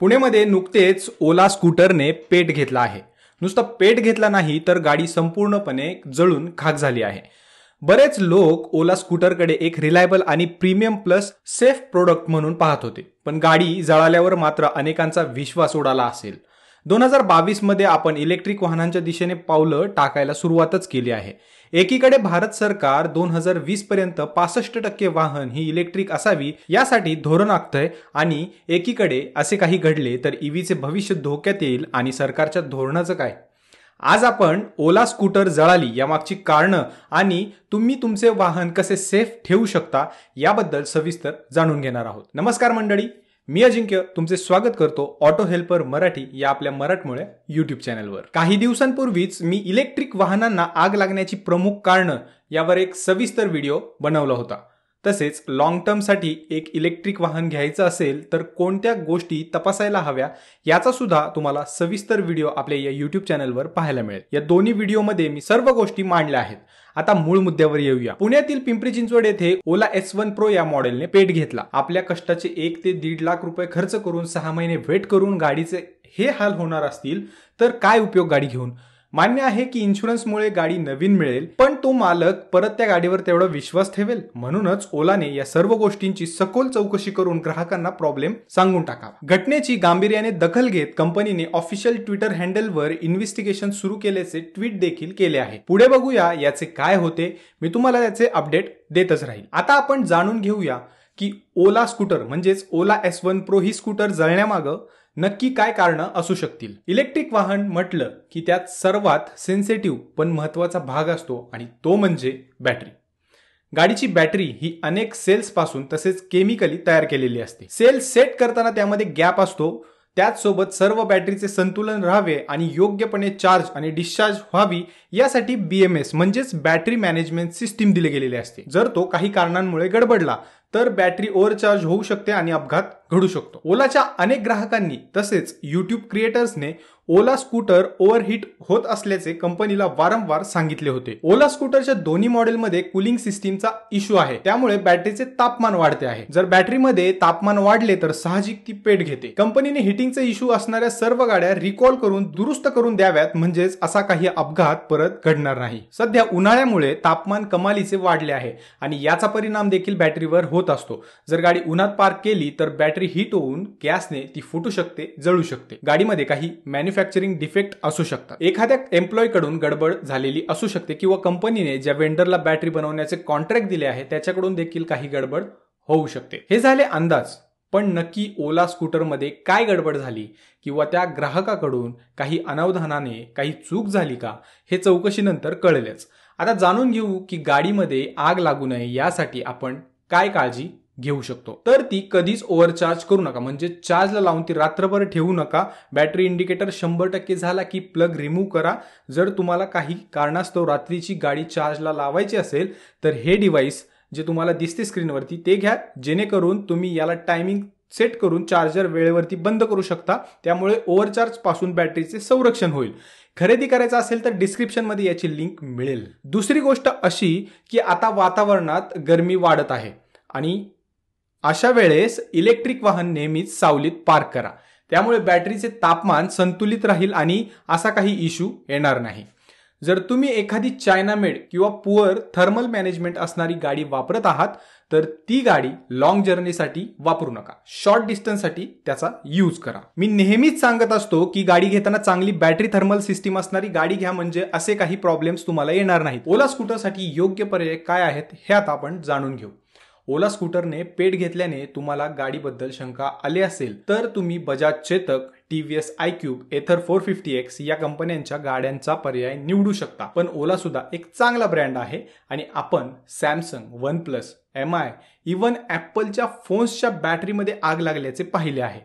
पुणेमध्ये नुकतेच ओला स्कूटरने पेट घेतला आहे नुसतं पेट घेतला नाही तर गाडी संपूर्णपणे जळून खाक झाली आहे बरेच लोक ओला स्कूटरकडे एक रिलायबल आणि प्रीमियम प्लस सेफ प्रोडक्ट म्हणून पाहत होते पण गाडी जळाल्यावर मात्र अनेकांचा विश्वास उडाला असेल दोन हजार बावीसमध्ये आपण इलेक्ट्रिक वाहनांच्या दिशेने पावलं टाकायला सुरुवातच केली आहे एकीकडे भारत सरकार दोन हजार वीस पर्यंत पासष्ट टक्के वाहन ही इलेक्ट्रिक असावी यासाठी धोरण आखतंय आणि एकीकडे असे काही घडले तर ईव्हीचे भविष्य धोक्यात येईल आणि सरकारच्या धोरणाचं काय आज आपण ओला स्कूटर जळाली यामागची कारणं आणि तुम्ही तुमचे वाहन कसे सेफ ठेवू शकता याबद्दल सविस्तर जाणून घेणार आहोत नमस्कार मंडळी मी अजिंक्य तुमचे स्वागत करतो ऑटो हेल्पर मराठी या आपल्या मराठमोळ्या युट्यूब चॅनलवर काही दिवसांपूर्वीच मी इलेक्ट्रिक वाहनांना आग लागण्याची प्रमुख कारणं यावर एक सविस्तर व्हिडिओ बनवला होता तसेच लॉंग साठी एक इलेक्ट्रिक वाहन घ्यायचं असेल तर कोणत्या गोष्टी तपासायला हव्या याचा सुद्धा तुम्हाला सविस्तर व्हिडिओ आपल्या या युट्यूब चॅनलवर पाहायला मिळेल या दोन्ही व्हिडिओमध्ये मी सर्व गोष्टी मांडल्या आहेत आता मूळ मुद्द्यावर येऊया पुण्यातील पिंपरी चिंचवड येथे ओला एस वन प्रो या मॉडेलने पेट घेतला आपल्या कष्टाचे एक ते दीड लाख रुपये खर्च करून सहा महिने वेट करून गाडीचे हे हाल होणार असतील तर काय उपयोग गाडी घेऊन मान्य आहे की इन्शुरन्समुळे गाडी नवीन मिळेल पण तो मालक परत त्या गाडीवर तेवढा विश्वास ठेवेल म्हणूनच ओलाने या सर्व गोष्टींची सखोल चौकशी करून ग्राहकांना प्रॉब्लेम सांगून टाका घटनेची गांभीर्याने दखल घेत कंपनीने ऑफिशियल ट्विटर हँडलवर इन्व्हेस्टिगेशन सुरू केल्याचे ट्विट देखील केले आहे पुढे बघूया याचे काय होते मी तुम्हाला याचे अपडेट देतच राहील आता आपण जाणून घेऊया की ओला स्कूटर म्हणजेच ओला एस वन प्रो ही स्कूटर जळण्यामागं नक्की काय कारणं असू शकतील इलेक्ट्रिक वाहन म्हटलं की त्यात सर्वात सेन्सेटिव्ह पण महत्वाचा भाग असतो आणि तो म्हणजे बॅटरी गाडीची बॅटरी ही अनेक सेल्सपासून तसेच केमिकली तयार केलेली असते सेल सेट करताना त्यामध्ये गॅप असतो त्याचसोबत सर्व बॅटरीचे संतुलन राहावे आणि योग्यपणे चार्ज आणि डिस्चार्ज व्हावी यासाठी बीएमएस म्हणजेच बॅटरी मॅनेजमेंट सिस्टीम दिले गेलेले असते जर तो काही कारणांमुळे गडबडला तर बॅटरी ओव्हरचार्ज होऊ शकते आणि अपघात घडू शकतो ओलाच्या अनेक ग्राहकांनी तसेच युट्यूब क्रिएटर्सने ओला स्कूटर ओव्हरहीट होत असल्याचे कंपनीला वारंवार सांगितले होते ओला स्कूटरच्या दोन्ही मॉडेलमध्ये कुलिंग सिस्टीमचा इश्यू आहे त्यामुळे बॅटरीचे तापमान वाढते आहे जर बॅटरीमध्ये तापमान वाढले तर साहजिक ती पेट घेते कंपनीने हिटिंगचे इश्यू असणाऱ्या सर्व गाड्या रिकॉल करून दुरुस्त करून द्याव्यात म्हणजेच असा काही अपघात परत घडणार नाही सध्या उन्हाळ्यामुळे तापमान कमालीचे वाढले आहे आणि याचा परिणाम देखील बॅटरीवर होत होत असतो जर गाडी उन्हात पार्क केली तर बॅटरी हिट होऊन गॅसने ती फुटू शकते जळू शकते गाडीमध्ये काही मॅन्युफॅक्चरिंग डिफेक्ट असू शकतात एखाद्या एम्प्लॉई कडून गडबड झालेली असू शकते किंवा कंपनीने ज्या वेंडरला बॅटरी बनवण्याचे कॉन्ट्रॅक्ट दिले आहे त्याच्याकडून देखील काही गडबड होऊ शकते हे झाले अंदाज पण नक्की ओला स्कूटरमध्ये काय गडबड झाली किंवा त्या ग्राहकाकडून काही अनावधानाने काही चूक झाली का हे चौकशीनंतर कळलेच आता जाणून घेऊ की गाडीमध्ये आग लागू नये यासाठी आपण काय काळजी घेऊ शकतो तर ती कधीच ओव्हरचार्ज करू नका म्हणजे चार्जला लावून ती रात्रभर ठेवू नका बॅटरी इंडिकेटर शंभर टक्के झाला की प्लग रिमूव्ह करा जर तुम्हाला काही कारणास्तव रात्रीची गाडी चार्जला लावायची असेल तर हे डिव्हाइस जे तुम्हाला दिसते स्क्रीनवरती ते घ्या जेणेकरून तुम्ही याला टायमिंग सेट करून चार्जर वेळेवरती बंद करू शकता त्यामुळे ओव्हरचार्ज पासून बॅटरीचे संरक्षण होईल खरेदी करायचा असेल तर डिस्क्रिप्शनमध्ये याची लिंक मिळेल दुसरी गोष्ट अशी की आता वातावरणात गर्मी वाढत आहे आणि अशा वेळेस इलेक्ट्रिक वाहन नेहमीच सावलीत पार्क करा त्यामुळे बॅटरीचे तापमान संतुलित राहील आणि असा काही इश्यू येणार नाही जर तुम्ही एखादी चायना मेड किंवा पुअर थर्मल मॅनेजमेंट असणारी गाडी वापरत आहात तर ती गाडी लॉंग जर्नीसाठी वापरू नका शॉर्ट डिस्टन्ससाठी त्याचा यूज करा मी नेहमीच सांगत असतो की गाडी घेताना चांगली बॅटरी थर्मल सिस्टीम असणारी गाडी घ्या म्हणजे असे काही प्रॉब्लेम्स तुम्हाला येणार नाहीत ओला स्कूटरसाठी योग्य पर्याय काय आहेत हे आता आपण जाणून घेऊ ओला स्कूटरने पेट घेतल्याने तुम्हाला गाडीबद्दल शंका आली असेल तर तुम्ही Bajaj Chetak T V S iQube Ather four fifty X या कंपन्यांच्या गाड्यांचा पर्याय निवडू शकता पण ओला सुद्धा एक चांगला ब्रँड आहे आणि आपण Samsung OnePlus M I even ॲपलच्या फोन्सच्या बॅटरीमध्ये आग लागल्याचे पाहिले आहे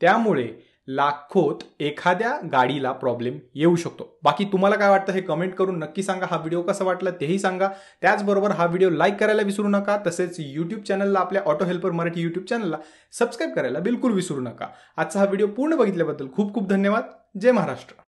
त्यामुळे लाखोत एखाद्या गाडीला प्रॉब्लेम येऊ शकतो बाकी तुम्हाला काय वाटतं हे कमेंट करून नक्की सांगा हा व्हिडिओ कसा वाटला तेही सांगा त्याचबरोबर हा व्हिडिओ लाईक करायला विसरू नका तसेच यूट्यूब चॅनलला आपल्या ऑटो हेल्पर मराठी यूट्यूब चॅनलला सबस्क्राईब करायला बिलकुल विसरू नका आजचा हा व्हिडिओ पूर्ण बघितल्याबद्दल खूप खूप धन्यवाद जय महाराष्ट्र